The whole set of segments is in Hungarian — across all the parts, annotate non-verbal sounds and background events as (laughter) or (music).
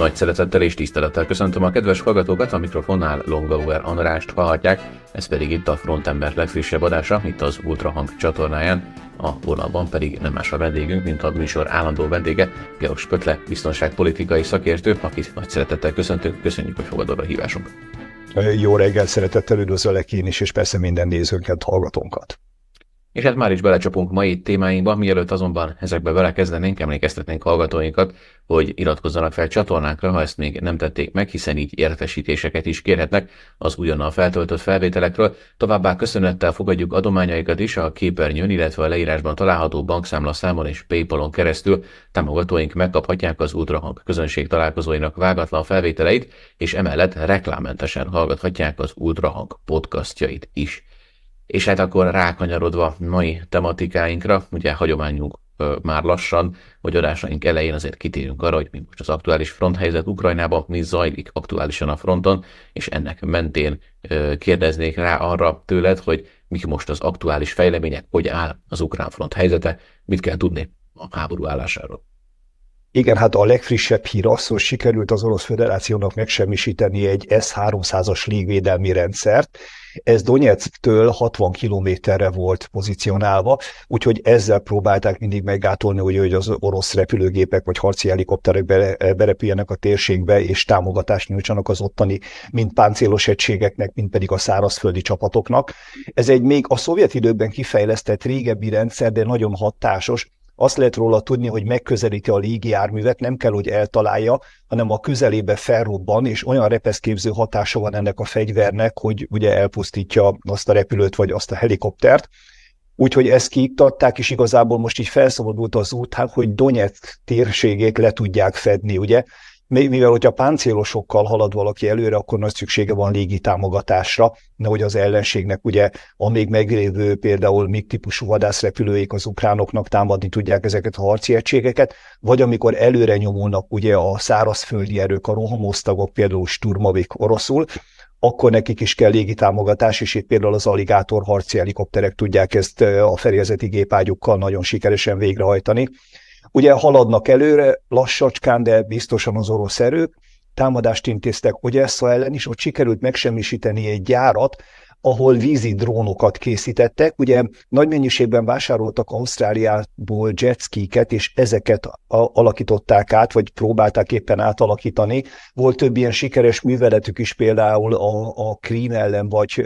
Nagy szeretettel és tisztelettel köszöntöm a kedves hallgatókat, a mikrofonnál Longauer Andrást hallhatják, ez pedig itt a Frontember legfrissebb adása, itt az Ultrahang csatornáján, a vonalban pedig nem más a vendégünk, mint a műsor állandó vendége, Georg Kötle, biztonságpolitikai szakértő, akit nagy szeretettel köszöntünk, köszönjük, hogy fogadod a hívásunkat. Jó reggel, szeretettel üdvözöllek én is, és persze minden nézőnket, hallgatónkat. És hát már is belecsapunk mai témáinkba, mielőtt azonban ezekbe belekezdenénk, emlékeztetnénk hallgatóinkat, hogy iratkozzanak fel csatornánkra, ha ezt még nem tették meg, hiszen így értesítéseket is kérhetnek az újonnan feltöltött felvételekről. Továbbá köszönettel fogadjuk adományaikat is a képernyőn, illetve a leírásban található bankszámlaszámon és Paypalon keresztül. Támogatóink megkaphatják az Ultrahang közönség találkozóinak vágatlan felvételeit, és emellett reklámmentesen hallgathatják az Ultrahang podcastjait is. És hát akkor rákanyarodva mai tematikáinkra, ugye hagyományunk már lassan, hogy adásaink elején azért kitérünk arra, hogy mi most az aktuális fronthelyzet Ukrajnában, mi zajlik aktuálisan a fronton, és ennek mentén kérdeznék rá arra tőled, hogy mik most az aktuális fejlemények, hogy áll az ukrán front helyzete, mit kell tudni a háború állásáról. Igen, hát a legfrissebb hír az, hogy sikerült az Orosz Föderációnak megsemmisíteni egy S-300-as légvédelmi rendszert. Ez Donetsktől 60 kilométerre volt pozícionálva, úgyhogy ezzel próbálták mindig meggátolni, hogy, hogy az orosz repülőgépek vagy harci helikopterek berepüljenek a térségbe, és támogatást nyújtsanak az ottani, mind páncélos egységeknek, mind pedig a szárazföldi csapatoknak. Ez egy még a szovjet időkben kifejlesztett régebbi rendszer, de nagyon hatásos, azt lehet róla tudni, hogy megközelíti a légijárművet, nem kell, hogy eltalálja, hanem a közelébe felrobban, és olyan repeszképző hatása van ennek a fegyvernek, hogy ugye elpusztítja azt a repülőt vagy azt a helikoptert. Úgyhogy ezt kiiktatták, és igazából most így felszabadult az út, hát, hogy Donetsk térségét le tudják fedni, ugye? mivel hogyha páncélosokkal halad valaki előre, akkor nagy szüksége van légi támogatásra, nehogy az ellenségnek ugye a még meglévő például MIG típusú vadászrepülőik az ukránoknak támadni tudják ezeket a harci egységeket, vagy amikor előre nyomulnak ugye a szárazföldi erők, a rohamosztagok, például Sturmavik oroszul, akkor nekik is kell légi támogatás, és itt például az aligátor harci helikopterek tudják ezt a fedélzeti gépágyukkal nagyon sikeresen végrehajtani. Ugye haladnak előre, lassacskán, de biztosan az orosz erők, támadást intéztek Ogyessa ellen is, ott sikerült megsemmisíteni egy gyárat, ahol vízi drónokat készítettek. Ugye nagy mennyiségben vásároltak Ausztráliából jetskiket, és ezeket alakították át, vagy próbálták éppen átalakítani. Volt több ilyen sikeres műveletük is például a, a Krím ellen, vagy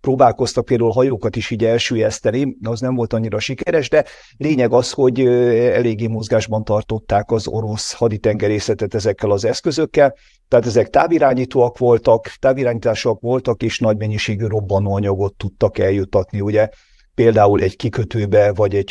próbálkoztak például hajókat is így elsüllyeszteni, az nem volt annyira sikeres, de lényeg az, hogy eléggé mozgásban tartották az orosz haditengerészetet ezekkel az eszközökkel, tehát ezek távirányítóak voltak, távirányítások voltak, és nagy mennyiségű robbanóanyagot tudtak eljutatni, ugye például egy kikötőbe, vagy egy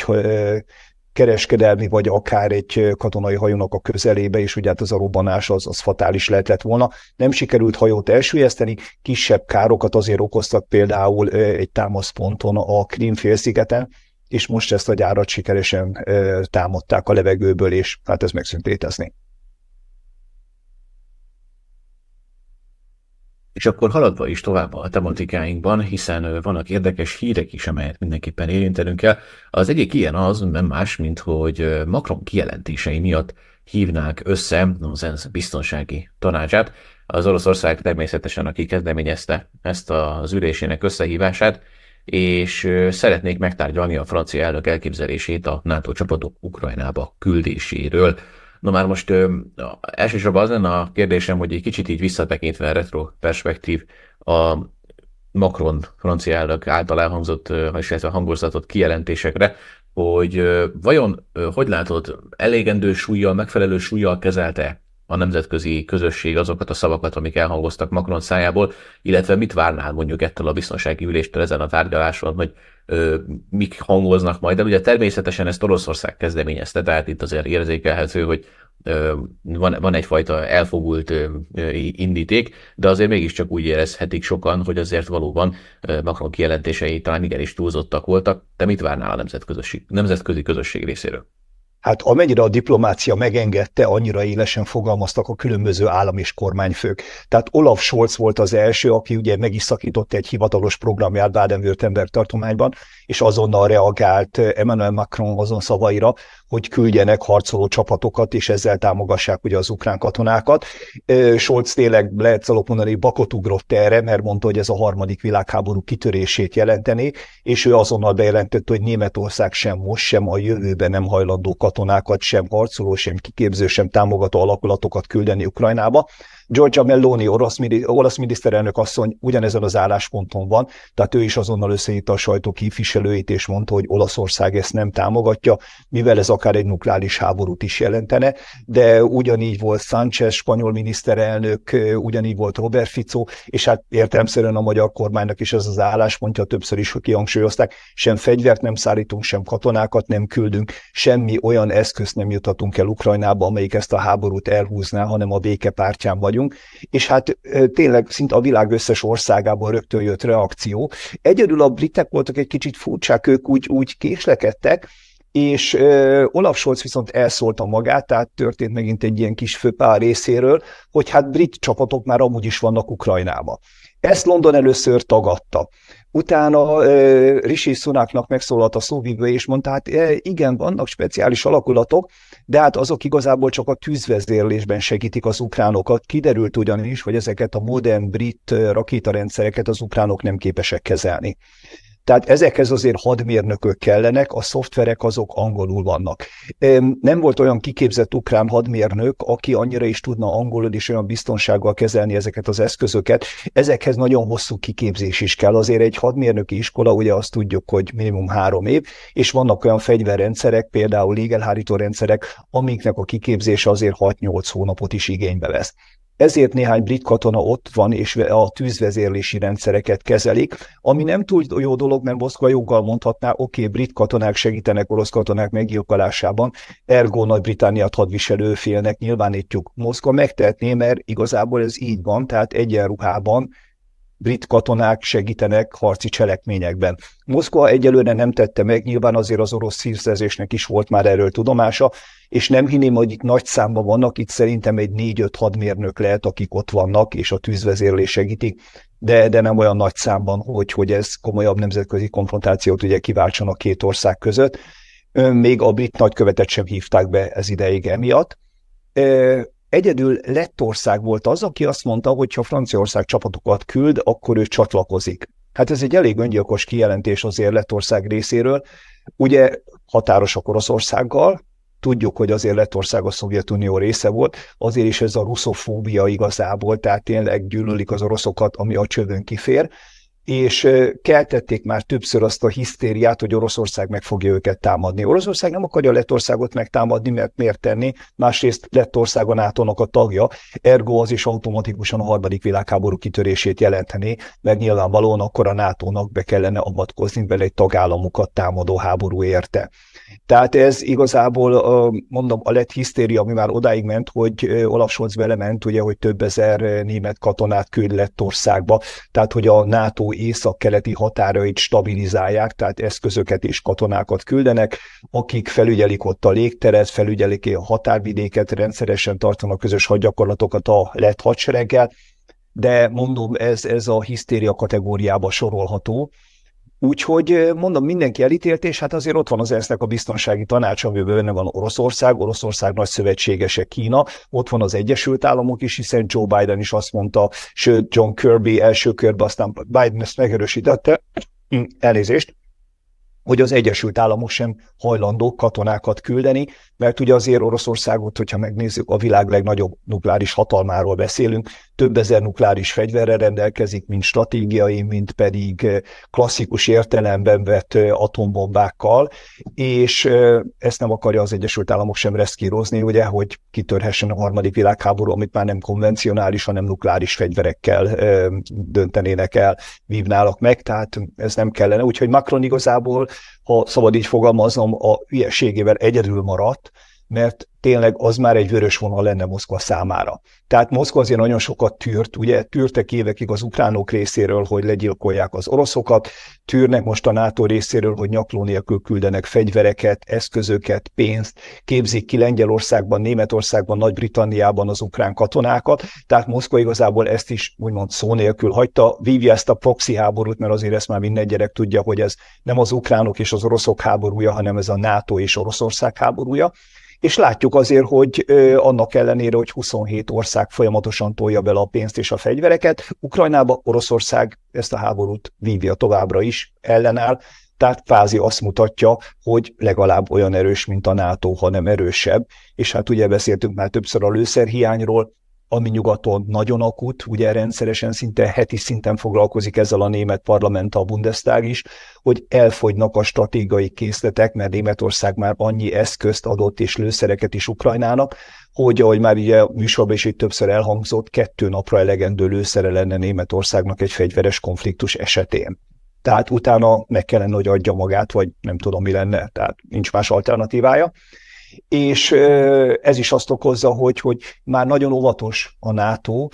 kereskedelmi vagy akár egy katonai hajónak a közelébe, és ugye hát az a robbanás az, az fatális lehetett volna. Nem sikerült hajót elsülyezteni, kisebb károkat azért okoztak például egy támaszponton a félszigeten, és most ezt a gyárat sikeresen támadták a levegőből, és hát ez megszűnt létezni. És akkor haladva is tovább a tematikáinkban, hiszen vannak érdekes hírek is, amelyet mindenképpen érintenünk kell. Az egyik ilyen az, nem más, mint hogy Macron kijelentései miatt hívnák össze az ENSZ biztonsági tanácsát. Az Oroszország természetesen, aki kezdeményezte ezt az ülésének összehívását, és szeretnék megtárgyalni a francia elnök elképzelését a NATO csapatok Ukrajnába küldéséről. Na már most ö, elsősorban az lenne a kérdésem, hogy egy kicsit így visszatekintve a retro perspektív, a Macron francia elnök által elhangzott, illetve hangozatot kijelentésekre, hogy ö, vajon, ö, hogy látod, elégendő súlyjal, megfelelő súlyjal kezelte a nemzetközi közösség azokat a szavakat, amik elhangoztak Macron szájából, illetve mit várnál mondjuk ettől a biztonsági üléstől ezen a tárgyaláson, hogy mik hangoznak majd, de ugye természetesen ezt Oroszország kezdeményezte, tehát itt azért érzékelhető, hogy van, van egyfajta elfogult indíték, de azért mégiscsak úgy érezhetik sokan, hogy azért valóban Macron kijelentései talán igenis túlzottak voltak. Te mit várnál a nemzetközi, nemzetközi közösség részéről? Hát amennyire a diplomácia megengedte, annyira élesen fogalmaztak a különböző állam és kormányfők. Tehát Olaf Scholz volt az első, aki ugye meg is szakított egy hivatalos programját Baden-Württemberg tartományban, és azonnal reagált Emmanuel Macron azon szavaira, hogy küldjenek harcoló csapatokat, és ezzel támogassák ugye az ukrán katonákat. Scholz tényleg lehet szalok mondani, bakot ugrott erre, mert mondta, hogy ez a harmadik világháború kitörését jelenteni, és ő azonnal bejelentette, hogy Németország sem most, sem a jövőben nem hajlandó katonákat, sem harcoló, sem kiképző, sem támogató alakulatokat küldeni Ukrajnába. Giorgia Melloni, orosz, olasz miniszterelnök asszony ugyanezen az állásponton van, tehát ő is azonnal összehívta a sajtó képviselőit, és mondta, hogy Olaszország ezt nem támogatja, mivel ez akár egy nukleáris háborút is jelentene, de ugyanígy volt Sánchez, spanyol miniszterelnök, ugyanígy volt Robert Fico, és hát értelmszerűen a magyar kormánynak is ez az álláspontja, többször is kihangsúlyozták, sem fegyvert nem szállítunk, sem katonákat nem küldünk, semmi olyan eszközt nem jutatunk el Ukrajnába, amelyik ezt a háborút elhúzná, hanem a béke pártján vagyunk vagyunk, és hát tényleg szinte a világ összes országából rögtön jött reakció. Egyedül a britek voltak egy kicsit furcsák, ők úgy, úgy késlekedtek, és ö, Olaf Scholz viszont elszólta magát, tehát történt megint egy ilyen kis főpár részéről, hogy hát brit csapatok már amúgy is vannak Ukrajnába. Ezt London először tagadta. Utána uh, Rishi Sunaknak megszólalt a szóvívő, és mondta, hát e, igen, vannak speciális alakulatok, de hát azok igazából csak a tűzvezérlésben segítik az ukránokat. Kiderült ugyanis, hogy ezeket a modern brit rakétarendszereket az ukránok nem képesek kezelni. Tehát ezekhez azért hadmérnökök kellenek, a szoftverek azok angolul vannak. Nem volt olyan kiképzett ukrán hadmérnök, aki annyira is tudna angolul és olyan biztonsággal kezelni ezeket az eszközöket. Ezekhez nagyon hosszú kiképzés is kell. Azért egy hadmérnöki iskola, ugye azt tudjuk, hogy minimum három év, és vannak olyan fegyverrendszerek, például légelhárító rendszerek, amiknek a kiképzése azért 6-8 hónapot is igénybe vesz. Ezért néhány brit katona ott van, és a tűzvezérlési rendszereket kezelik, ami nem túl jó dolog, mert Moszkva joggal mondhatná, oké, okay, brit katonák segítenek orosz katonák meggyilkolásában, ergo Nagy-Britániát hadviselő félnek, nyilvánítjuk. Moszkva megtehetné, mert igazából ez így van, tehát egyenruhában brit katonák segítenek harci cselekményekben. Moszkva egyelőre nem tette meg, nyilván azért az orosz hírszerzésnek is volt már erről tudomása, és nem hinném, hogy itt nagy számban vannak, itt szerintem egy 4-5 hadmérnök lehet, akik ott vannak, és a tűzvezérlés segítik, de, de nem olyan nagy számban, hogy, hogy ez komolyabb nemzetközi konfrontációt ugye kiváltson a két ország között. Ön Még a brit nagykövetet sem hívták be ez ideig emiatt. Egyedül Lettország volt az, aki azt mondta, hogy ha Franciaország csapatokat küld, akkor ő csatlakozik. Hát ez egy elég öngyilkos kijelentés azért Lettország részéről. Ugye határosak Oroszországgal, tudjuk, hogy azért Lettország a Szovjetunió része volt, azért is ez a russzofóbia igazából, tehát tényleg gyűlölik az oroszokat, ami a csövön kifér és keltették már többször azt a hisztériát, hogy Oroszország meg fogja őket támadni. Oroszország nem akarja Lettországot megtámadni, mert miért tenni? Másrészt Lettország a nato a tagja, ergo az is automatikusan a harmadik világháború kitörését jelenteni, meg nyilvánvalóan akkor a NATO-nak be kellene avatkozni bele egy tagállamukat támadó háború érte. Tehát ez igazából, mondom, a lett hisztéria, ami már odáig ment, hogy Olaf Scholz vele ment, ugye, hogy több ezer német katonát küld Lettországba, tehát hogy a NATO észak-keleti határait stabilizálják, tehát eszközöket és katonákat küldenek, akik felügyelik ott a légteret, felügyelik a határvidéket, rendszeresen tartanak közös hadgyakorlatokat a lett hadsereggel, de mondom, ez, ez a hisztéria kategóriába sorolható. Úgyhogy mondom, mindenki elítélt, és hát azért ott van az ensz a biztonsági tanács, amiben benne van Oroszország, Oroszország nagy szövetségese Kína, ott van az Egyesült Államok is, hiszen Joe Biden is azt mondta, sőt John Kirby első körben, aztán Biden ezt megerősítette, elnézést, hogy az Egyesült Államok sem hajlandó katonákat küldeni, mert ugye azért Oroszországot, hogyha megnézzük, a világ legnagyobb nukleáris hatalmáról beszélünk, több ezer nukleáris fegyverre rendelkezik, mint stratégiai, mint pedig eh, klasszikus értelemben vett eh, atombombákkal, és eh, ezt nem akarja az Egyesült Államok sem reszkírozni, ugye, hogy kitörhessen a harmadik világháború, amit már nem konvencionális, hanem nukleáris fegyverekkel döntenének el, vívnálak meg, tehát ez nem kellene. Úgyhogy Macron igazából, ha szabad így fogalmazom, a hülyeségével egyedül maradt, mert tényleg az már egy vörös vonal lenne Moszkva számára. Tehát Moszkva azért nagyon sokat tűrt, ugye tűrtek évekig az ukránok részéről, hogy legyilkolják az oroszokat, tűrnek most a NATO részéről, hogy nyakló nélkül küldenek fegyvereket, eszközöket, pénzt, képzik ki Lengyelországban, Németországban, Nagy-Britanniában az ukrán katonákat, tehát Moszkva igazából ezt is úgymond szó nélkül hagyta, vívja ezt a proxy háborút, mert azért ezt már minden gyerek tudja, hogy ez nem az ukránok és az oroszok háborúja, hanem ez a NATO és Oroszország háborúja és látjuk azért, hogy annak ellenére, hogy 27 ország folyamatosan tolja bele a pénzt és a fegyvereket, Ukrajnába Oroszország ezt a háborút vívja továbbra is, ellenáll, tehát kvázi azt mutatja, hogy legalább olyan erős, mint a NATO, hanem erősebb, és hát ugye beszéltünk már többször a lőszerhiányról, ami nyugaton nagyon akut, ugye rendszeresen szinte heti szinten foglalkozik ezzel a német parlament, a Bundestag is, hogy elfogynak a stratégiai készletek, mert Németország már annyi eszközt adott és lőszereket is Ukrajnának, hogy ahogy már ugye műsorban is itt többször elhangzott, kettő napra elegendő lőszere lenne Németországnak egy fegyveres konfliktus esetén. Tehát utána meg kellene, hogy adja magát, vagy nem tudom, mi lenne, tehát nincs más alternatívája és ez is azt okozza, hogy, hogy már nagyon óvatos a NATO.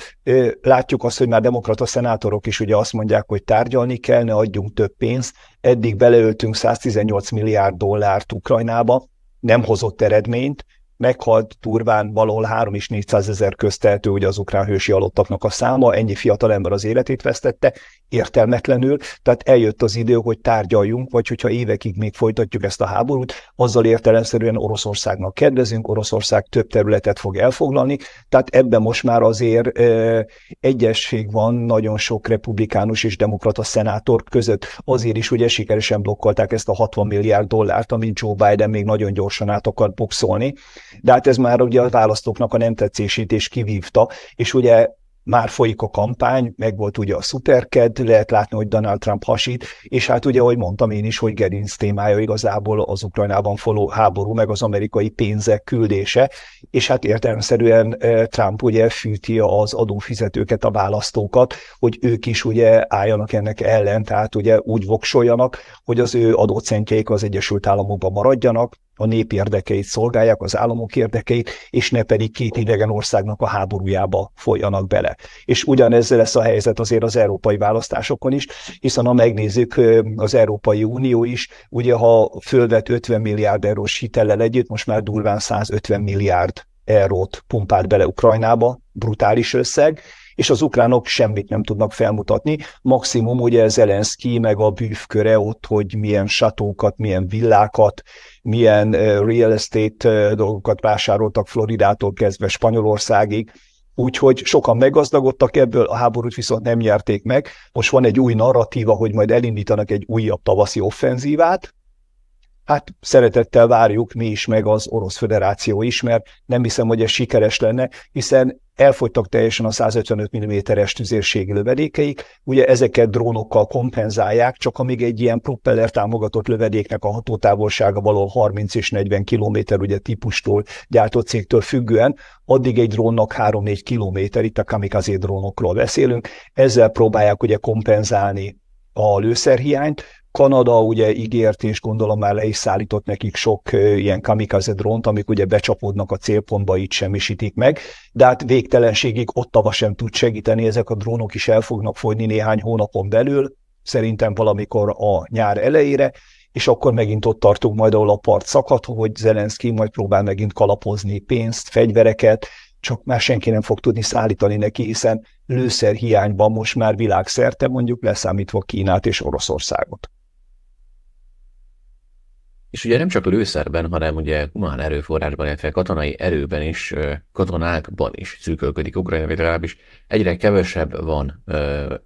Látjuk azt, hogy már demokrata szenátorok is ugye azt mondják, hogy tárgyalni kell, ne adjunk több pénzt. Eddig beleöltünk 118 milliárd dollárt Ukrajnába, nem hozott eredményt, meghalt turván valahol 3 és 400 ezer közteltő, hogy az ukrán hősi alottaknak a száma, ennyi fiatal ember az életét vesztette, értelmetlenül, tehát eljött az idő, hogy tárgyaljunk, vagy hogyha évekig még folytatjuk ezt a háborút, azzal értelemszerűen Oroszországnak kedvezünk, Oroszország több területet fog elfoglalni, tehát ebben most már azért e, egyesség van nagyon sok republikánus és demokrata szenátor között, azért is, ugye sikeresen blokkolták ezt a 60 milliárd dollárt, amit Joe Biden még nagyon gyorsan át akart boxolni, de hát ez már ugye a választóknak a nem tetszését is kivívta, és ugye már folyik a kampány, meg volt ugye a szuperked, lehet látni, hogy Donald Trump hasít, és hát ugye, ahogy mondtam én is, hogy Gerinc témája igazából az Ukrajnában foló háború, meg az amerikai pénzek küldése, és hát értelemszerűen eh, Trump ugye fűti az adófizetőket, a választókat, hogy ők is ugye álljanak ennek ellen, tehát ugye úgy voksoljanak, hogy az ő adócentjeik az Egyesült Államokban maradjanak, a nép érdekeit szolgálják, az államok érdekeit, és ne pedig két idegen országnak a háborújába folyjanak bele. És ugyanez lesz a helyzet azért az európai választásokon is, hiszen ha megnézzük, az Európai Unió is, ugye ha fölvet 50 milliárd eurós hitellel együtt, most már durván 150 milliárd eurót pumpált bele Ukrajnába, brutális összeg, és az ukránok semmit nem tudnak felmutatni. Maximum ugye Zelenszky meg a bűvköre ott, hogy milyen satókat, milyen villákat, milyen eh, real estate eh, dolgokat vásároltak Floridától kezdve Spanyolországig, Úgyhogy sokan meggazdagodtak ebből, a háborút viszont nem nyerték meg. Most van egy új narratíva, hogy majd elindítanak egy újabb tavaszi offenzívát. Hát szeretettel várjuk mi is, meg az Orosz Föderáció is, mert nem hiszem, hogy ez sikeres lenne, hiszen elfogytak teljesen a 155 mm-es tüzérségi lövedékeik, ugye ezeket drónokkal kompenzálják, csak amíg egy ilyen propeller támogatott lövedéknek a hatótávolsága való 30 és 40 km, ugye típustól, gyártott cégtől függően, addig egy drónnak 3-4 km, itt a kamikaze drónokról beszélünk, ezzel próbálják ugye kompenzálni a lőszerhiányt, Kanada ugye ígért, és gondolom már le is szállított nekik sok ilyen kamikaze drónt, amik ugye becsapódnak a célpontba, így semmisítik meg, de hát végtelenségig ottava sem tud segíteni, ezek a drónok is el fognak fogyni néhány hónapon belül, szerintem valamikor a nyár elejére, és akkor megint ott tartunk majd, ahol a part szakad, hogy Zelenszky majd próbál megint kalapozni pénzt, fegyvereket, csak már senki nem fog tudni szállítani neki, hiszen lőszer hiányban most már világszerte mondjuk leszámítva Kínát és Oroszországot. És ugye nem csak lőszerben, hanem ugye humán erőforrásban, illetve katonai erőben is, katonákban is szűkölködik Ukrajna, vagy legalábbis egyre kevesebb van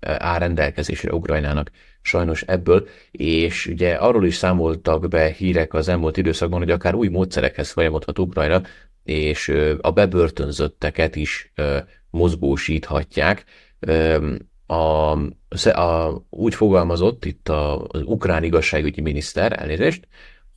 áll rendelkezésre Ukrajnának sajnos ebből, és ugye arról is számoltak be hírek az elmúlt időszakban, hogy akár új módszerekhez folyamodhat Ukrajna, és a bebörtönzötteket is mozgósíthatják. A, a, úgy fogalmazott itt a, az ukrán igazságügyi miniszter, elnézést,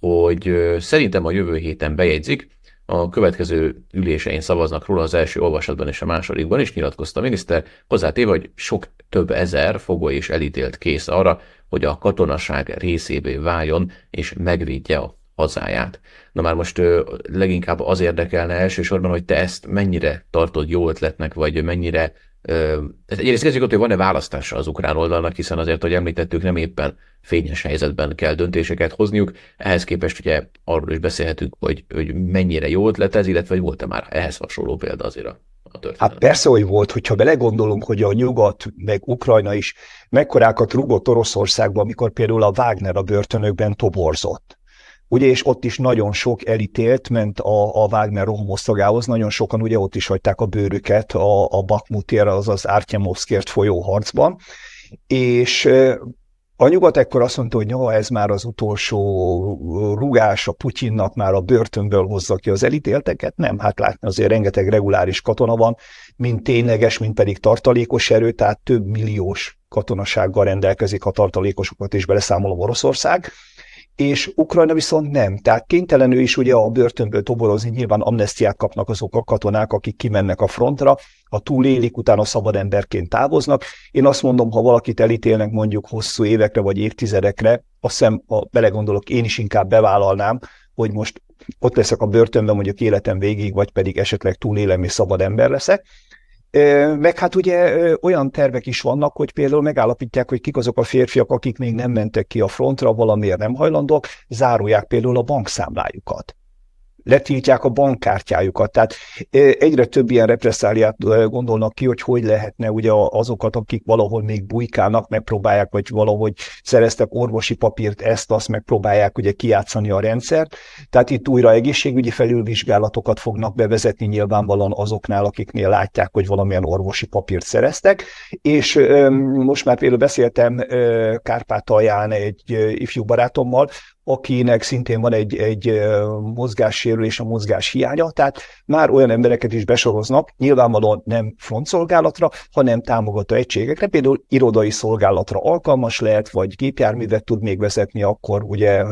hogy szerintem a jövő héten bejegyzik, a következő ülésein szavaznak róla az első olvasatban és a másodikban is, nyilatkozta a miniszter, hozzátéve, hogy sok több ezer fogoly és elítélt kész arra, hogy a katonaság részévé váljon és megvédje a hazáját. Na már most ö, leginkább az érdekelne elsősorban, hogy te ezt mennyire tartod jó ötletnek, vagy mennyire Egyrészt kezdjük ott, hogy van-e választása az ukrán oldalnak, hiszen azért, hogy említettük, nem éppen fényes helyzetben kell döntéseket hozniuk. Ehhez képest ugye arról is beszélhetünk, hogy, hogy mennyire jó ötlet ez, illetve hogy volt-e már ehhez hasonló példa azért a a történet. Hát persze, hogy volt, hogyha belegondolunk, hogy a nyugat, meg Ukrajna is mekkorákat rúgott Oroszországba, amikor például a Wagner a börtönökben toborzott. Ugye, és ott is nagyon sok elítélt ment a, a Wagner rohamosztagához, nagyon sokan ugye ott is hagyták a bőrüket a, a az az Artyemovszkért folyó harcban, és a nyugat ekkor azt mondta, hogy ja, ez már az utolsó rugás a Putyinnak, már a börtönből hozza ki az elítélteket. Nem, hát látni azért rengeteg reguláris katona van, mint tényleges, mint pedig tartalékos erő, tehát több milliós katonasággal rendelkezik, a tartalékosokat is beleszámolom Oroszország és Ukrajna viszont nem. Tehát kénytelen is ugye a börtönből toborozni, nyilván amnestiát kapnak azok a katonák, akik kimennek a frontra, ha túlélik, utána szabad emberként távoznak. Én azt mondom, ha valakit elítélnek mondjuk hosszú évekre vagy évtizedekre, azt hiszem, ha belegondolok, én is inkább bevállalnám, hogy most ott leszek a börtönben mondjuk életem végig, vagy pedig esetleg túlélem és szabad ember leszek. Meg hát ugye olyan tervek is vannak, hogy például megállapítják, hogy kik azok a férfiak, akik még nem mentek ki a frontra, valamiért nem hajlandók, zárulják például a bankszámlájukat letiltják a bankkártyájukat. Tehát egyre több ilyen represszáliát gondolnak ki, hogy hogy lehetne ugye azokat, akik valahol még bujkálnak, megpróbálják, vagy valahogy szereztek orvosi papírt, ezt, azt megpróbálják ugye kiátszani a rendszert. Tehát itt újra egészségügyi felülvizsgálatokat fognak bevezetni nyilvánvalóan azoknál, akiknél látják, hogy valamilyen orvosi papírt szereztek. És most már például beszéltem Kárpátalján egy ifjú barátommal, akinek szintén van egy, egy mozgássérülés, a mozgás hiánya, tehát már olyan embereket is besoroznak, nyilvánvalóan nem frontszolgálatra, hanem támogató egységekre, például irodai szolgálatra alkalmas lehet, vagy gépjárművet tud még vezetni, akkor ugye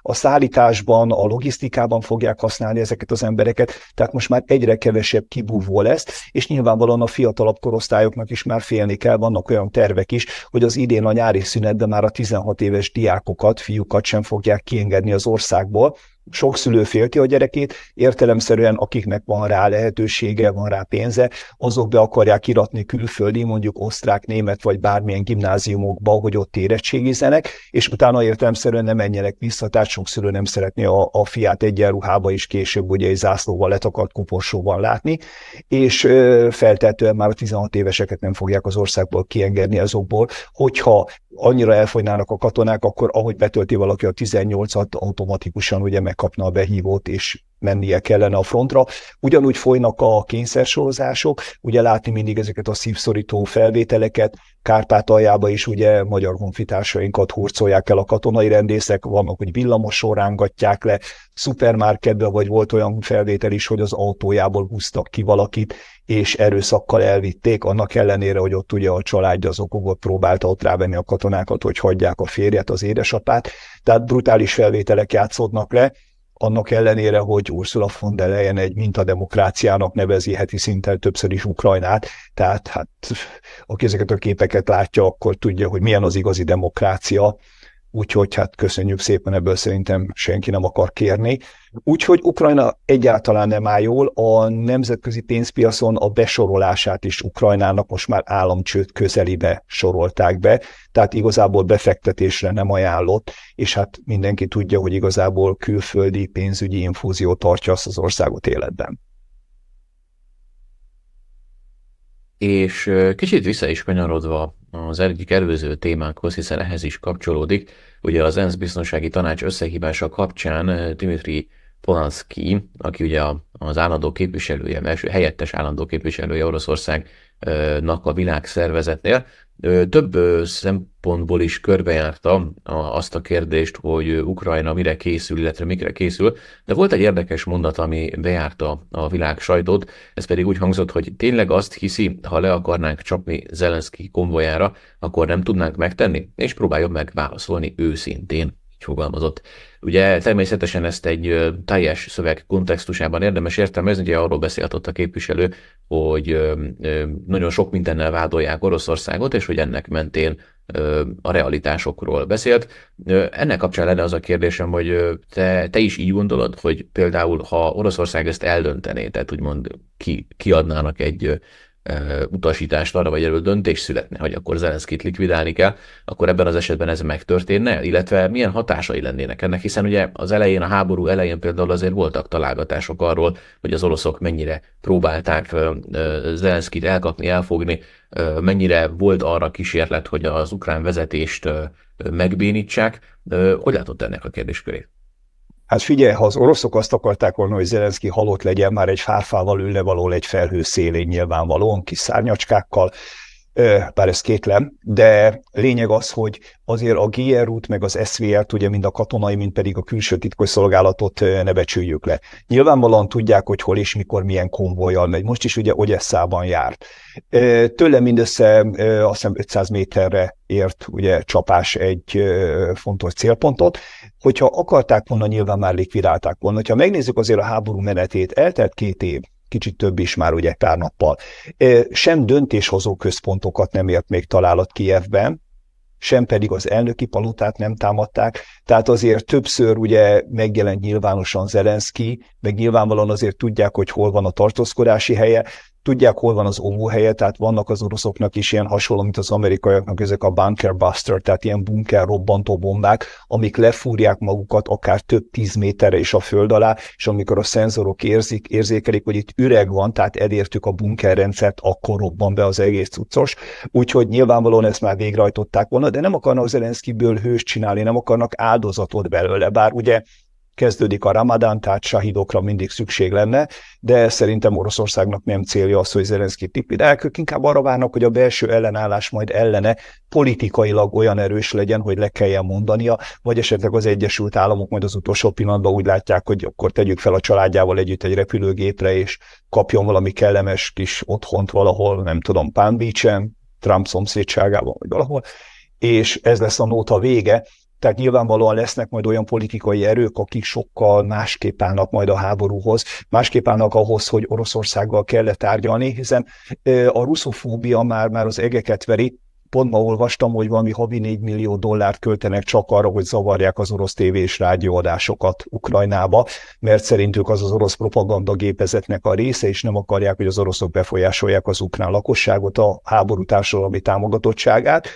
a szállításban, a logisztikában fogják használni ezeket az embereket, tehát most már egyre kevesebb kibúvó lesz, és nyilvánvalóan a fiatalabb korosztályoknak is már félni kell, vannak olyan tervek is, hogy az idén a nyári szünetben már a 16 éves diákokat, fiúkat sem fogják kiengedni az országból, sok szülő félti a gyerekét, értelemszerűen akiknek van rá lehetősége, van rá pénze, azok be akarják kiratni külföldi, mondjuk osztrák, német vagy bármilyen gimnáziumokba, hogy ott érettségizenek, és utána értelemszerűen nem menjenek vissza, tehát sok szülő nem szeretné a, a fiát egyenruhába is később ugye egy zászlóval letakart kuporsóban látni, és ö, már a 16 éveseket nem fogják az országból kiengedni azokból, hogyha annyira elfogynának a katonák, akkor ahogy betölti valaki a 18-at, automatikusan ugye megkapna a behívót, és mennie kellene a frontra. Ugyanúgy folynak a kényszersorozások, ugye látni mindig ezeket a szívszorító felvételeket, Kárpátaljába is ugye magyar honfitársainkat hurcolják el a katonai rendészek, vannak, hogy során gatják le, szupermarketbe, vagy volt olyan felvétel is, hogy az autójából húztak ki valakit, és erőszakkal elvitték, annak ellenére, hogy ott ugye a családja az okokból próbálta ott rávenni a katonákat, hogy hagyják a férjet, az édesapát, tehát brutális felvételek játszódnak le, annak ellenére, hogy Ursula von der Leyen egy mintademokráciának nevezi heti szinten többször is Ukrajnát, tehát hát aki ezeket a képeket látja, akkor tudja, hogy milyen az igazi demokrácia, úgyhogy hát köszönjük szépen, ebből szerintem senki nem akar kérni. Úgyhogy Ukrajna egyáltalán nem áll jól, a nemzetközi pénzpiacon a besorolását is Ukrajnának most már államcsőd közelibe sorolták be, tehát igazából befektetésre nem ajánlott, és hát mindenki tudja, hogy igazából külföldi pénzügyi infúzió tartja azt az országot életben. És kicsit vissza is kanyarodva az egyik előző témánkhoz, hiszen ehhez is kapcsolódik, ugye az ENSZ biztonsági tanács összehívása kapcsán Dimitri Polanski, aki ugye az állandó képviselője, első helyettes állandó képviselője Oroszországnak a világszervezetnél, több szempontból is körbejárta azt a kérdést, hogy Ukrajna mire készül, illetve mikre készül, de volt egy érdekes mondat, ami bejárta a világ sajtót, ez pedig úgy hangzott, hogy tényleg azt hiszi, ha le akarnánk csapni Zelenszky konvojára, akkor nem tudnánk megtenni, és próbáljon meg válaszolni őszintén így fogalmazott. Ugye természetesen ezt egy teljes szöveg kontextusában érdemes értelmezni, ugye arról beszélt ott a képviselő, hogy nagyon sok mindennel vádolják Oroszországot, és hogy ennek mentén a realitásokról beszélt. Ennek kapcsán lenne az a kérdésem, hogy te, te is így gondolod, hogy például ha Oroszország ezt eldöntené, tehát úgymond ki, kiadnának egy utasítást arra, vagy erről döntés születne, hogy akkor Zelenszkit likvidálni kell, akkor ebben az esetben ez megtörténne, illetve milyen hatásai lennének ennek, hiszen ugye az elején, a háború elején például azért voltak találgatások arról, hogy az oroszok mennyire próbálták Zelenszkit elkapni, elfogni, mennyire volt arra kísérlet, hogy az ukrán vezetést megbénítsák. Hogy látott ennek a kérdéskörét? Hát figyelj, ha az oroszok azt akarták volna, hogy Zelenszky halott legyen, már egy fárfával ülne való egy felhő szélén nyilvánvalóan, kis szárnyacskákkal, bár ez kétlem, de lényeg az, hogy azért a GRU-t meg az SVR-t, ugye mind a katonai, mind pedig a külső titkosszolgálatot ne becsüljük le. Nyilvánvalóan tudják, hogy hol és mikor milyen konvojjal megy. Most is ugye Ogyesszában járt. Tőle mindössze azt hiszem 500 méterre ért ugye csapás egy fontos célpontot. Hogyha akarták volna, nyilván már likvidálták volna. Ha megnézzük azért a háború menetét, eltelt két év, kicsit több is már ugye pár nappal. Sem döntéshozó központokat nem ért még találat Kijevben, sem pedig az elnöki palotát nem támadták, tehát azért többször ugye megjelent nyilvánosan Zelenszky, meg nyilvánvalóan azért tudják, hogy hol van a tartózkodási helye, tudják, hol van az óvóhelye, tehát vannak az oroszoknak is ilyen hasonló, mint az amerikaiaknak ezek a bunker buster, tehát ilyen bunker robbantó bombák, amik lefúrják magukat akár több tíz méterre is a föld alá, és amikor a szenzorok érzik, érzékelik, hogy itt üreg van, tehát elértük a bunkerrendszert, akkor robban be az egész cuccos. Úgyhogy nyilvánvalóan ezt már végrehajtották volna, de nem akarnak Zelenszkiből hős csinálni, nem akarnak áldozatot belőle, bár ugye kezdődik a ramadán, tehát sahidokra mindig szükség lenne, de szerintem Oroszországnak nem célja az, hogy Zelenszky tipidák, ők inkább arra várnak, hogy a belső ellenállás majd ellene politikailag olyan erős legyen, hogy le kelljen mondania, vagy esetleg az Egyesült Államok majd az utolsó pillanatban úgy látják, hogy akkor tegyük fel a családjával együtt egy repülőgépre, és kapjon valami kellemes kis otthont valahol, nem tudom, Palm Beach-en, Trump szomszédságában, vagy valahol, és ez lesz a nóta vége, tehát nyilvánvalóan lesznek majd olyan politikai erők, akik sokkal másképp állnak majd a háborúhoz, másképp állnak ahhoz, hogy Oroszországgal kellett tárgyalni, hiszen a ruszofóbia már, már az egeket veri, Pont ma olvastam, hogy valami havi 4 millió dollárt költenek csak arra, hogy zavarják az orosz tévé és rádióadásokat Ukrajnába, mert szerintük az az orosz propaganda gépezetnek a része, és nem akarják, hogy az oroszok befolyásolják az ukrán lakosságot, a háború társadalmi támogatottságát.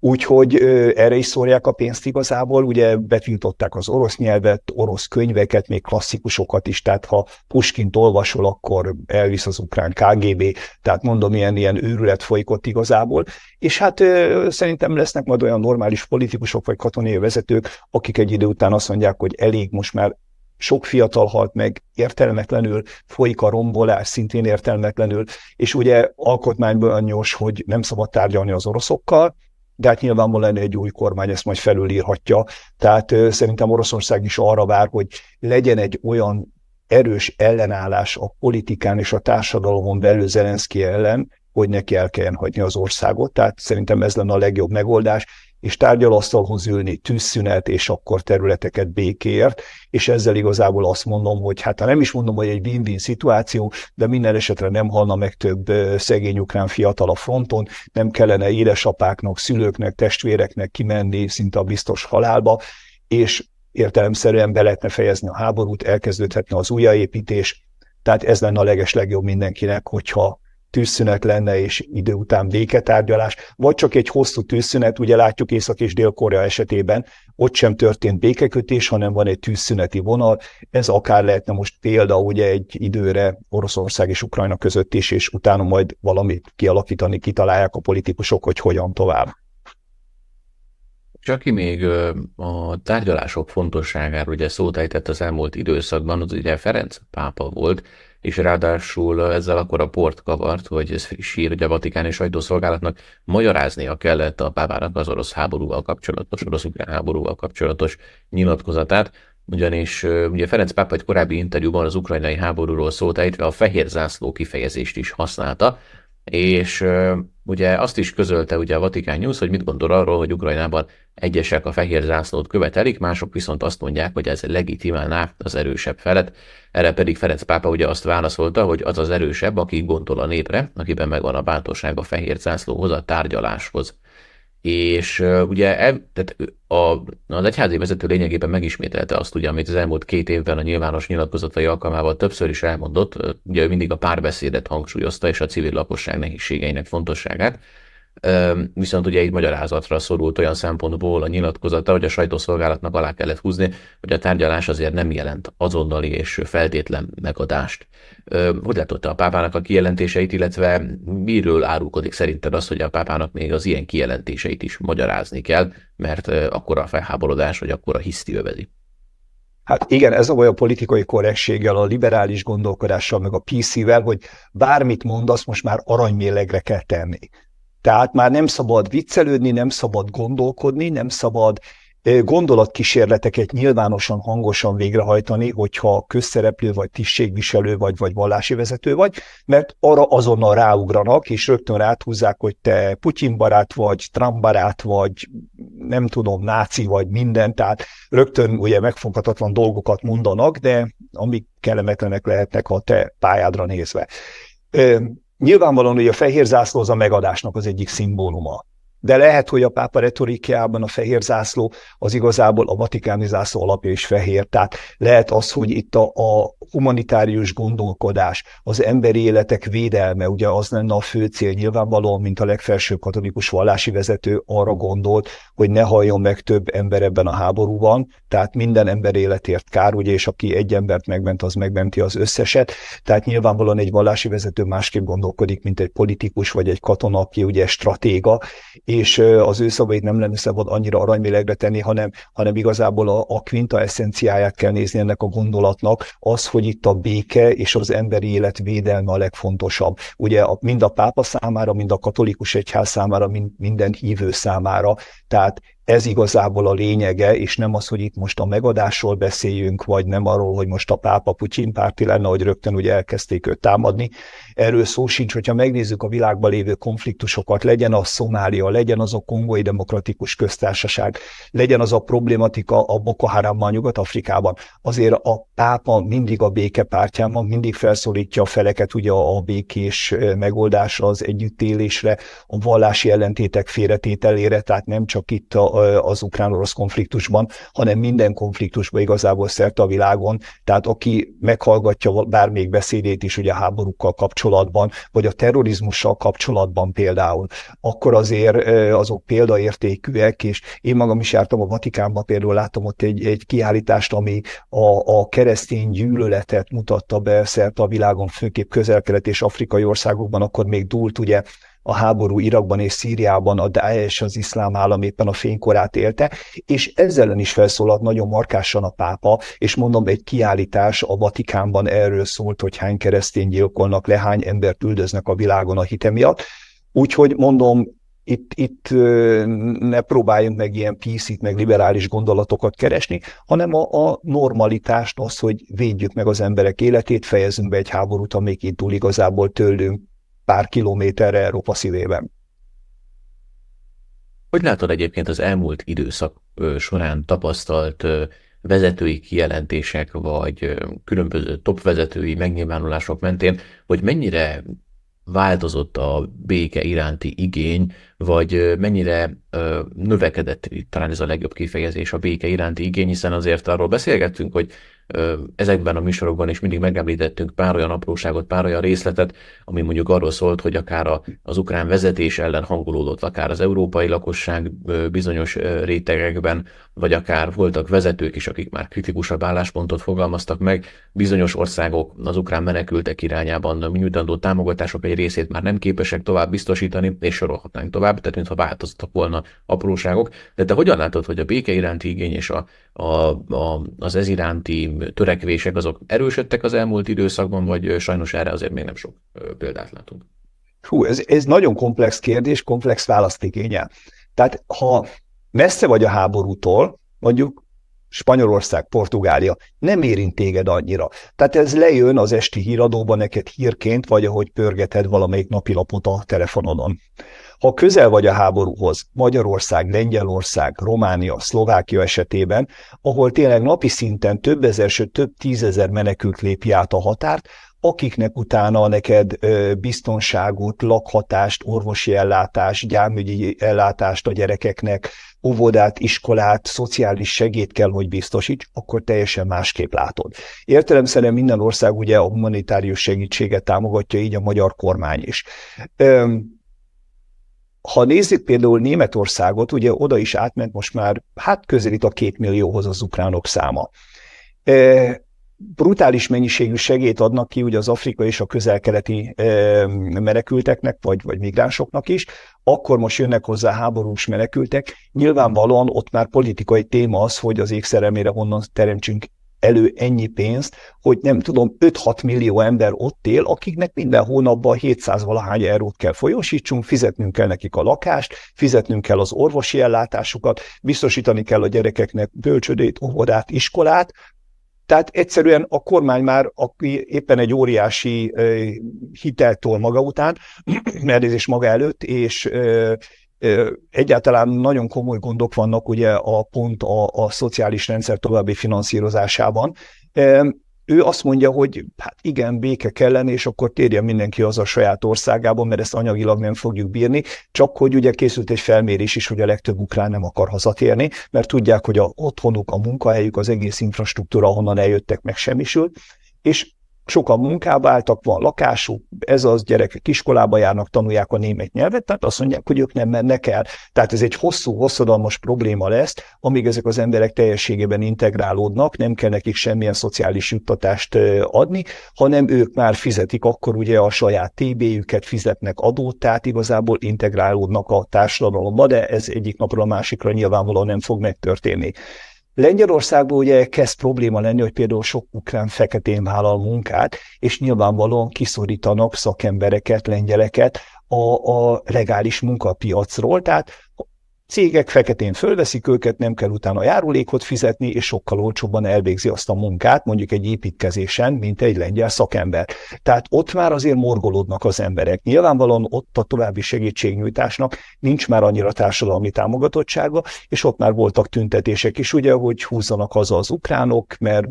Úgyhogy ö, erre is szórják a pénzt igazából, ugye betiltották az orosz nyelvet, orosz könyveket, még klasszikusokat is, tehát ha Puskint olvasol, akkor elvisz az ukrán KGB, tehát mondom, ilyen, ilyen őrület folyik ott igazából. És hát ö, szerintem lesznek majd olyan normális politikusok vagy katonai vezetők, akik egy idő után azt mondják, hogy elég most már sok fiatal halt meg, értelmetlenül folyik a rombolás, szintén értelmetlenül, és ugye alkotmányban annyos, hogy nem szabad tárgyalni az oroszokkal, de hát nyilvánvalóan egy új kormány ezt majd felülírhatja. Tehát szerintem Oroszország is arra vár, hogy legyen egy olyan erős ellenállás a politikán és a társadalomon belül Zelenszky ellen, hogy neki el kelljen hagyni az országot. Tehát szerintem ez lenne a legjobb megoldás, és tárgyalasztalhoz ülni, tűzszünet, és akkor területeket békéért, és ezzel igazából azt mondom, hogy hát nem is mondom, hogy egy win-win szituáció, de minden esetre nem halna meg több szegény ukrán fiatal a fronton, nem kellene édesapáknak, szülőknek, testvéreknek kimenni szinte a biztos halálba, és értelemszerűen be lehetne fejezni a háborút, elkezdődhetne az újjáépítés, tehát ez lenne a leges legjobb mindenkinek, hogyha tűzszünet lenne és idő után béketárgyalás, vagy csak egy hosszú tűzszünet, ugye látjuk Észak- és Dél-Korea esetében, ott sem történt békekötés, hanem van egy tűzszüneti vonal, ez akár lehetne most példa ugye egy időre Oroszország és Ukrajna között is, és utána majd valamit kialakítani, kitalálják a politikusok, hogy hogyan tovább. Csak aki még a tárgyalások fontosságáról ugye szót ejtett az elmúlt időszakban, az ugye Ferenc pápa volt, és ráadásul ezzel akkor a port kavart, hogy ez friss hír, hogy a és sajtószolgálatnak magyaráznia kellett a pávának az orosz háborúval kapcsolatos, orosz háborúval kapcsolatos nyilatkozatát, ugyanis ugye Ferenc pápa egy korábbi interjúban az ukrajnai háborúról szólt, ejtve a fehér zászló kifejezést is használta, és ugye azt is közölte ugye a Vatikán News, hogy mit gondol arról, hogy Ukrajnában egyesek a fehér zászlót követelik, mások viszont azt mondják, hogy ez legitimálná az erősebb felet. Erre pedig Ferenc pápa ugye azt válaszolta, hogy az az erősebb, aki gondol a népre, akiben megvan a bátorság a fehér zászlóhoz a tárgyaláshoz. És uh, ugye e, tehát a, az egyházi vezető lényegében megismételte azt, ugye, amit az elmúlt két évben a nyilvános nyilatkozatai alkalmával többször is elmondott, ugye ő mindig a párbeszédet hangsúlyozta, és a civil lakosság nehézségeinek fontosságát viszont ugye itt magyarázatra szorult olyan szempontból a nyilatkozata, hogy a sajtószolgálatnak alá kellett húzni, hogy a tárgyalás azért nem jelent azonnali és feltétlen megadást. Hogy látotta a pápának a kijelentéseit, illetve miről árulkodik szerinted az, hogy a pápának még az ilyen kijelentéseit is magyarázni kell, mert akkor a felháborodás vagy akkor a hiszti övezi? Hát igen, ez a a politikai korrektséggel, a liberális gondolkodással, meg a PC-vel, hogy bármit mondasz, most már aranymérlegre kell tenni. Tehát már nem szabad viccelődni, nem szabad gondolkodni, nem szabad gondolatkísérleteket nyilvánosan, hangosan végrehajtani, hogyha közszereplő vagy, tisztségviselő vagy, vagy vallási vezető vagy, mert arra azonnal ráugranak, és rögtön ráthúzzák, hogy te Putyin barát vagy, Trump barát vagy, nem tudom, náci vagy minden, tehát rögtön ugye megfoghatatlan dolgokat mondanak, de amik kellemetlenek lehetnek a te pályádra nézve. Nyilvánvalóan hogy a fehér zászló az a megadásnak az egyik szimbóluma de lehet, hogy a pápa retorikájában a fehér zászló az igazából a vatikáni zászló alapja is fehér. Tehát lehet az, hogy itt a, a humanitárius gondolkodás, az emberi életek védelme, ugye az lenne a fő cél nyilvánvalóan, mint a legfelsőbb katolikus vallási vezető arra gondolt, hogy ne halljon meg több ember ebben a háborúban, tehát minden ember életért kár, ugye, és aki egy embert megment, az megmenti az összeset. Tehát nyilvánvalóan egy vallási vezető másképp gondolkodik, mint egy politikus vagy egy katona, aki ugye stratéga, és az ő szavait nem lenne szabad annyira aranymélegre tenni, hanem, hanem igazából a, a kvinta eszenciáját kell nézni ennek a gondolatnak, az, hogy itt a béke és az emberi élet védelme a legfontosabb. Ugye a, mind a pápa számára, mind a katolikus egyház számára, mind, minden hívő számára. Tehát ez igazából a lényege, és nem az, hogy itt most a megadásról beszéljünk, vagy nem arról, hogy most a pápa Putyin párti lenne, hogy rögtön ugye elkezdték őt támadni, Erről szó sincs, hogyha megnézzük a világban lévő konfliktusokat, legyen az Szomália, legyen az a Kongói Demokratikus Köztársaság, legyen az a problématika a Boko Haramban, Nyugat-Afrikában. Azért a pápa mindig a béke pártjában, mindig felszólítja a feleket ugye a békés megoldásra, az együttélésre, a vallási ellentétek félretételére, tehát nem csak itt a, az ukrán-orosz konfliktusban, hanem minden konfliktusban igazából szerte a világon. Tehát aki meghallgatja bármelyik beszédét is ugye a háborúkkal kapcsolatban, kapcsolatban, vagy a terrorizmussal kapcsolatban például, akkor azért azok példaértékűek, és én magam is jártam a Vatikánban, például láttam ott egy, egy kiállítást, ami a, a keresztény gyűlöletet mutatta be szerte a világon, főképp közel-kelet és afrikai országokban, akkor még dúlt ugye a háború Irakban és Szíriában a Daesh, az iszlám állam éppen a fénykorát élte, és ezzel ellen is felszólalt nagyon markásan a pápa, és mondom, egy kiállítás a Vatikánban erről szólt, hogy hány keresztény gyilkolnak le, hány embert üldöznek a világon a hite miatt. Úgyhogy mondom, itt, itt ne próbáljunk meg ilyen píszit, meg liberális gondolatokat keresni, hanem a, a normalitást, az, hogy védjük meg az emberek életét, fejezünk be egy háborút, amelyik indul igazából tőlünk, pár kilométerre Európa szívében. Hogy látod egyébként az elmúlt időszak során tapasztalt vezetői kijelentések, vagy különböző top vezetői megnyilvánulások mentén, hogy mennyire változott a béke iránti igény, vagy mennyire ö, növekedett, talán ez a legjobb kifejezés, a béke iránti igény, hiszen azért arról beszélgettünk, hogy ezekben a műsorokban is mindig megemlítettünk pár olyan apróságot, pár olyan részletet, ami mondjuk arról szólt, hogy akár az ukrán vezetés ellen hangolódott, akár az európai lakosság bizonyos rétegekben, vagy akár voltak vezetők is, akik már kritikusabb álláspontot fogalmaztak meg. Bizonyos országok az ukrán menekültek irányában nyújtandó támogatások egy részét már nem képesek tovább biztosítani, és sorolhatnánk tovább, tehát mintha változtak volna apróságok. De te hogyan látod, hogy a béke iránti igény és a, a, a, az ez iránti törekvések azok erősödtek az elmúlt időszakban, vagy sajnos erre azért még nem sok példát látunk? Hú, ez, ez nagyon komplex kérdés, komplex választ igényel. Tehát ha messze vagy a háborútól, mondjuk Spanyolország, Portugália, nem érint téged annyira. Tehát ez lejön az esti híradóba neked hírként, vagy ahogy pörgeted valamelyik napilapot a telefonodon. Ha közel vagy a háborúhoz, Magyarország, Lengyelország, Románia, Szlovákia esetében, ahol tényleg napi szinten több ezer, sőt több tízezer menekült lépi át a határt, akiknek utána neked biztonságot, lakhatást, orvosi ellátást, gyámügyi ellátást a gyerekeknek, óvodát, iskolát, szociális segét kell, hogy biztosíts, akkor teljesen másképp látod. Értelemszerűen minden ország ugye a humanitárius segítséget támogatja, így a magyar kormány is. Ha nézzük például Németországot, ugye oda is átment most már, hát közelít a két millióhoz az ukránok száma brutális mennyiségű segét adnak ki ugye az Afrika és a közelkeleti keleti eh, menekülteknek, vagy, vagy migránsoknak is, akkor most jönnek hozzá háborús menekültek. Nyilvánvalóan ott már politikai téma az, hogy az ékszeremére honnan teremtsünk elő ennyi pénzt, hogy nem tudom, 5-6 millió ember ott él, akiknek minden hónapban 700 valahány eurót kell folyosítsunk, fizetnünk kell nekik a lakást, fizetnünk kell az orvosi ellátásukat, biztosítani kell a gyerekeknek bölcsödét, óvodát, iskolát, tehát egyszerűen a kormány már, aki éppen egy óriási hiteltól maga után, (clears throat) és maga előtt, és egyáltalán nagyon komoly gondok vannak ugye a pont a, a szociális rendszer további finanszírozásában ő azt mondja, hogy hát igen, béke kellene, és akkor térjen mindenki az a saját országába, mert ezt anyagilag nem fogjuk bírni, csak hogy ugye készült egy felmérés is, hogy a legtöbb ukrán nem akar hazatérni, mert tudják, hogy a otthonuk, a munkahelyük, az egész infrastruktúra, ahonnan eljöttek, semmisül, és sokan munkába álltak, van lakásuk, ez az, gyerekek iskolába járnak, tanulják a német nyelvet, tehát azt mondják, hogy ők nem mennek el. Tehát ez egy hosszú, hosszadalmas probléma lesz, amíg ezek az emberek teljességében integrálódnak, nem kell nekik semmilyen szociális juttatást adni, hanem ők már fizetik akkor ugye a saját TB-jüket, fizetnek adót, tehát igazából integrálódnak a társadalomba, de ez egyik napról a másikra nyilvánvalóan nem fog megtörténni. Lengyelországban ugye kezd probléma lenni, hogy például sok ukrán feketén vállal munkát, és nyilvánvalóan kiszorítanak szakembereket, lengyeleket a, a legális munkapiacról, tehát Cégek feketén fölveszik őket, nem kell utána járulékot fizetni, és sokkal olcsóbban elvégzi azt a munkát, mondjuk egy építkezésen, mint egy lengyel szakember. Tehát ott már azért morgolódnak az emberek. Nyilvánvalóan ott a további segítségnyújtásnak nincs már annyira társadalmi támogatottsága, és ott már voltak tüntetések is, ugye, hogy húzzanak haza az ukránok, mert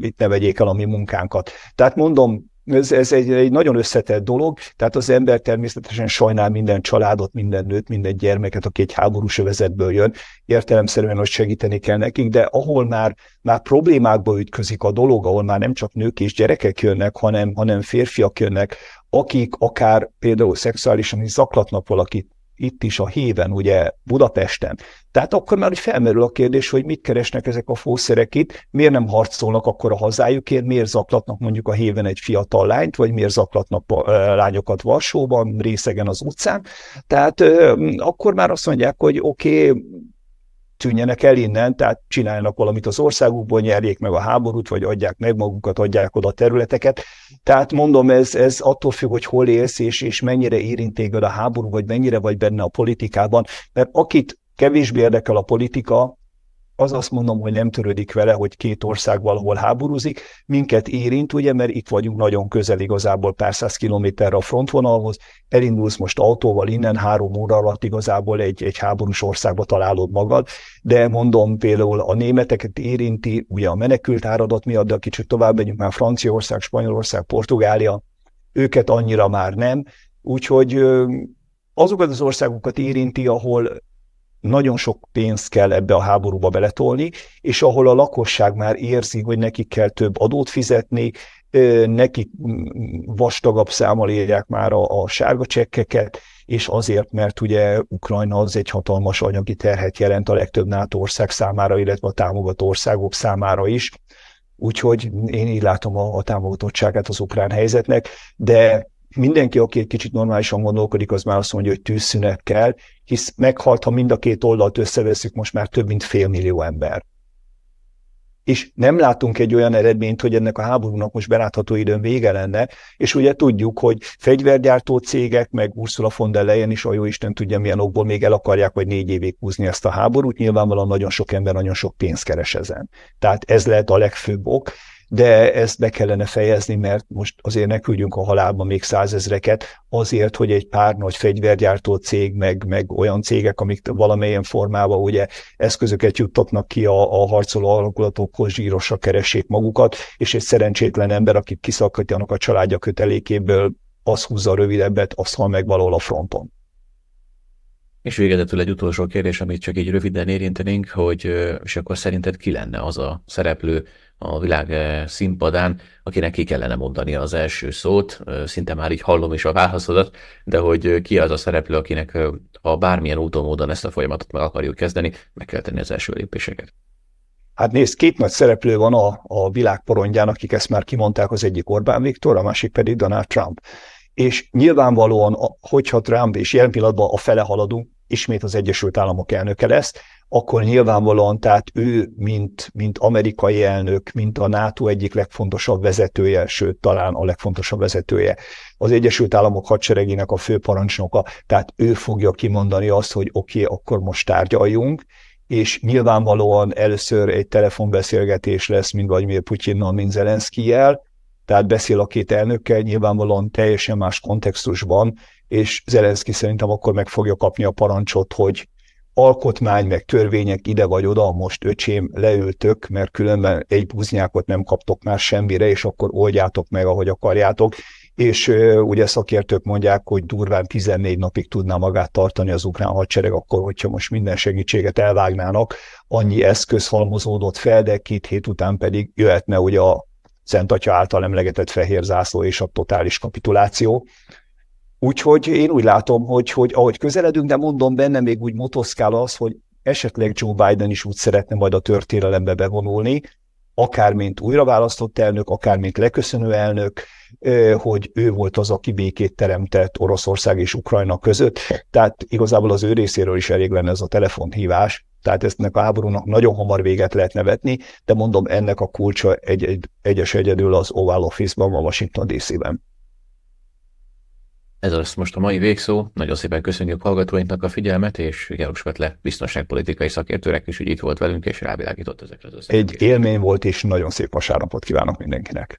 itt ne vegyék el a mi munkánkat. Tehát mondom, ez, ez egy, egy nagyon összetett dolog, tehát az ember természetesen sajnál minden családot, minden nőt, minden gyermeket, aki egy háborús övezetből jön, értelemszerűen, hogy segíteni kell nekik, de ahol már, már problémákba ütközik a dolog, ahol már nem csak nők és gyerekek jönnek, hanem, hanem férfiak jönnek, akik akár például szexuálisan is zaklatnak valakit, itt is a héven, ugye Budapesten. Tehát akkor már hogy felmerül a kérdés, hogy mit keresnek ezek a fószerek itt, miért nem harcolnak akkor a hazájukért, miért zaklatnak mondjuk a héven egy fiatal lányt, vagy miért zaklatnak eh, lányokat Varsóban, részegen az utcán. Tehát eh, akkor már azt mondják, hogy oké, okay, tűnjenek el innen, tehát csináljanak valamit az országukból, nyerjék meg a háborút, vagy adják meg magukat, adják oda a területeket. Tehát mondom, ez, ez attól függ, hogy hol élsz, és, és mennyire érintéged téged a háború, vagy mennyire vagy benne a politikában, mert akit kevésbé érdekel a politika, az azt mondom, hogy nem törődik vele, hogy két ország valahol háborúzik. Minket érint, ugye, mert itt vagyunk nagyon közel igazából pár száz kilométerre a frontvonalhoz. Elindulsz most autóval innen három óra alatt igazából egy, egy háborús országba találod magad. De mondom például a németeket érinti, ugye a menekült áradat miatt, de kicsit tovább megyünk már Franciaország, Spanyolország, Portugália, őket annyira már nem. Úgyhogy azokat az országokat érinti, ahol nagyon sok pénzt kell ebbe a háborúba beletolni, és ahol a lakosság már érzi, hogy nekik kell több adót fizetni, nekik vastagabb számmal írják már a, a sárga csekkeket, és azért, mert ugye Ukrajna az egy hatalmas anyagi terhet jelent a legtöbb NATO ország számára, illetve a támogató országok számára is. Úgyhogy én így látom a, a támogatottságát az ukrán helyzetnek, de mindenki, aki egy kicsit normálisan gondolkodik, az már azt mondja, hogy tűzszünet kell, hisz meghalt, ha mind a két oldalt összeveszünk, most már több mint fél millió ember. És nem látunk egy olyan eredményt, hogy ennek a háborúnak most belátható időn vége lenne, és ugye tudjuk, hogy fegyvergyártó cégek, meg Ursula von der Leyen is, a jó Isten tudja milyen okból még el akarják, vagy négy évig húzni ezt a háborút, nyilvánvalóan nagyon sok ember nagyon sok pénzt keres ezen. Tehát ez lehet a legfőbb ok, de ezt be kellene fejezni, mert most azért ne küldjünk a halálba még százezreket, azért, hogy egy pár nagy fegyvergyártó cég, meg, meg olyan cégek, amik valamilyen formában ugye eszközöket juttatnak ki a, a harcoló alakulatokhoz, zsírosra keressék magukat, és egy szerencsétlen ember, akit kiszakadjanak a családja kötelékéből, az húzza rövidebbet, az hal meg valahol a fronton. És végezetül egy utolsó kérdés, amit csak így röviden érintenénk, hogy és akkor szerinted ki lenne az a szereplő a világ színpadán, akinek ki kellene mondani az első szót, szinte már így hallom is a válaszodat, de hogy ki az a szereplő, akinek ha bármilyen úton, módon ezt a folyamatot meg akarjuk kezdeni, meg kell tenni az első lépéseket. Hát nézd, két nagy szereplő van a, a világ porondján, akik ezt már kimondták, az egyik Orbán Viktor, a másik pedig Donald Trump és nyilvánvalóan, hogyha Trump és jelen pillanatban a fele haladunk, ismét az Egyesült Államok elnöke lesz, akkor nyilvánvalóan, tehát ő, mint, mint amerikai elnök, mint a NATO egyik legfontosabb vezetője, sőt, talán a legfontosabb vezetője, az Egyesült Államok hadseregének a főparancsnoka, tehát ő fogja kimondani azt, hogy oké, okay, akkor most tárgyaljunk, és nyilvánvalóan először egy telefonbeszélgetés lesz mind Vladimir Putyinnal, mind Zelenszkijel, tehát beszél a két elnökkel, nyilvánvalóan teljesen más kontextusban, és Zelenszky szerintem akkor meg fogja kapni a parancsot, hogy alkotmány, meg törvények ide vagy oda, most öcsém, leültök, mert különben egy buznyákot nem kaptok már semmire, és akkor oldjátok meg, ahogy akarjátok. És ö, ugye szakértők mondják, hogy durván 14 napig tudná magát tartani az ukrán hadsereg, akkor hogyha most minden segítséget elvágnának, annyi eszköz halmozódott fel, de két hét után pedig jöhetne ugye a Szent Atya által emlegetett fehér zászló és a totális kapituláció. Úgyhogy én úgy látom, hogy, hogy ahogy közeledünk, de mondom, benne még úgy motoszkál az, hogy esetleg Joe Biden is úgy szeretne majd a történelembe bevonulni, akár mint újraválasztott elnök, akár mint leköszönő elnök, hogy ő volt az, aki békét teremtett Oroszország és Ukrajna között. Tehát igazából az ő részéről is elég lenne ez a telefonhívás, tehát ezt a háborúnak nagyon hamar véget lehetne vetni, de mondom, ennek a kulcsa egy, egy, egyes egyedül az Oval Office-ban, a Washington DC-ben. Ez az most a mai végszó. Nagyon szépen köszönjük hallgatóinknak a figyelmet, és János Petle biztonságpolitikai szakértőnek is, hogy itt volt velünk, és rávilágított ezekre az Egy élmény volt, és nagyon szép vasárnapot kívánok mindenkinek.